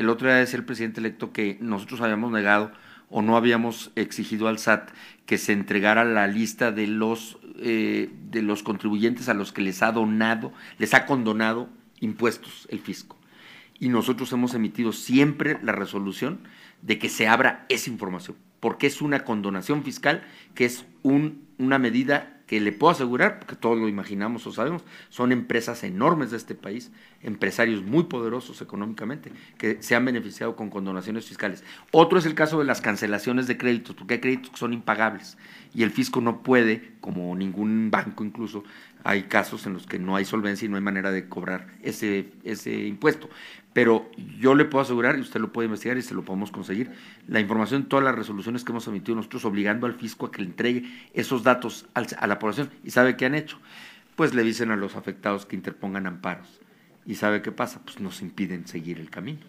El otro es el presidente electo que nosotros habíamos negado o no habíamos exigido al SAT que se entregara la lista de los, eh, de los contribuyentes a los que les ha donado, les ha condonado impuestos el fisco. Y nosotros hemos emitido siempre la resolución de que se abra esa información, porque es una condonación fiscal que es una medida que le puedo asegurar, porque todos lo imaginamos o sabemos, son empresas enormes de este país, empresarios muy poderosos económicamente, que se han beneficiado con condonaciones fiscales. Otro es el caso de las cancelaciones de créditos, porque hay créditos que son impagables y el fisco no puede como ningún banco incluso, hay casos en los que no hay solvencia y no hay manera de cobrar ese, ese impuesto. Pero yo le puedo asegurar, y usted lo puede investigar y se lo podemos conseguir, la información, todas las resoluciones que hemos emitido nosotros obligando al fisco a que le entregue esos datos a la población. ¿Y sabe qué han hecho? Pues le dicen a los afectados que interpongan amparos. ¿Y sabe qué pasa? Pues nos impiden seguir el camino.